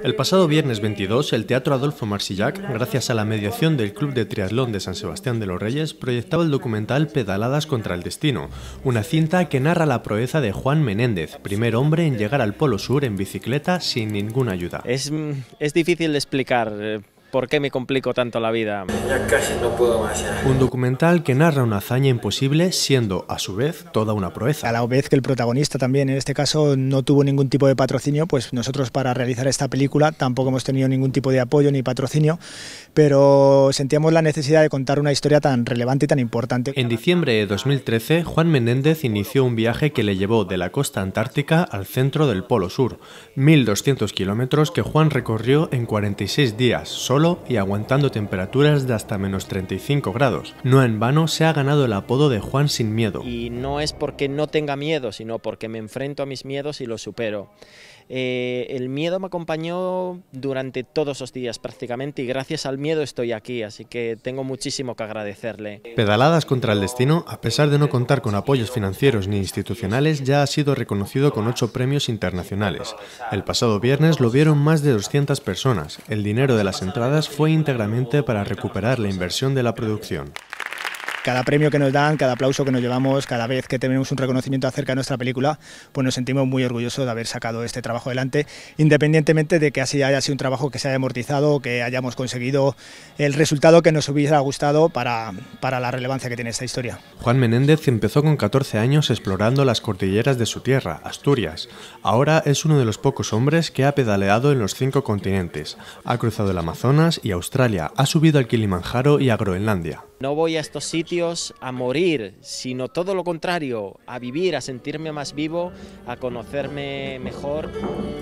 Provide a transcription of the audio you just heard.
El pasado viernes 22, el Teatro Adolfo Marsillac, gracias a la mediación del Club de Triatlón de San Sebastián de los Reyes, proyectaba el documental Pedaladas contra el Destino, una cinta que narra la proeza de Juan Menéndez, primer hombre en llegar al Polo Sur en bicicleta sin ninguna ayuda. Es, es difícil de explicar eh, ¿Por qué me complico tanto la vida? Ya casi no puedo más. Un documental que narra una hazaña imposible siendo a su vez toda una proeza. A la vez que el protagonista también en este caso no tuvo ningún tipo de patrocinio, pues nosotros para realizar esta película tampoco hemos tenido ningún tipo de apoyo ni patrocinio, pero sentíamos la necesidad de contar una historia tan relevante y tan importante. En diciembre de 2013, Juan Menéndez inició un viaje que le llevó de la costa antártica al centro del Polo Sur, 1200 kilómetros que Juan recorrió en 46 días, solo y aguantando temperaturas de hasta menos 35 grados. No en vano se ha ganado el apodo de Juan sin miedo. Y no es porque no tenga miedo, sino porque me enfrento a mis miedos y los supero. Eh, el miedo me acompañó durante todos los días prácticamente y gracias al miedo estoy aquí, así que tengo muchísimo que agradecerle. Pedaladas contra el destino, a pesar de no contar con apoyos financieros ni institucionales, ya ha sido reconocido con ocho premios internacionales. El pasado viernes lo vieron más de 200 personas. El dinero de las entradas fue íntegramente para recuperar la inversión de la producción cada premio que nos dan, cada aplauso que nos llevamos, cada vez que tenemos un reconocimiento acerca de nuestra película, pues nos sentimos muy orgullosos de haber sacado este trabajo adelante, independientemente de que así haya sido un trabajo que se haya amortizado, que hayamos conseguido el resultado que nos hubiera gustado para, para la relevancia que tiene esta historia. Juan Menéndez empezó con 14 años explorando las cordilleras de su tierra, Asturias. Ahora es uno de los pocos hombres que ha pedaleado en los cinco continentes. Ha cruzado el Amazonas y Australia, ha subido al Kilimanjaro y a Groenlandia. No voy a estos sitios a morir, sino todo lo contrario, a vivir, a sentirme más vivo, a conocerme mejor.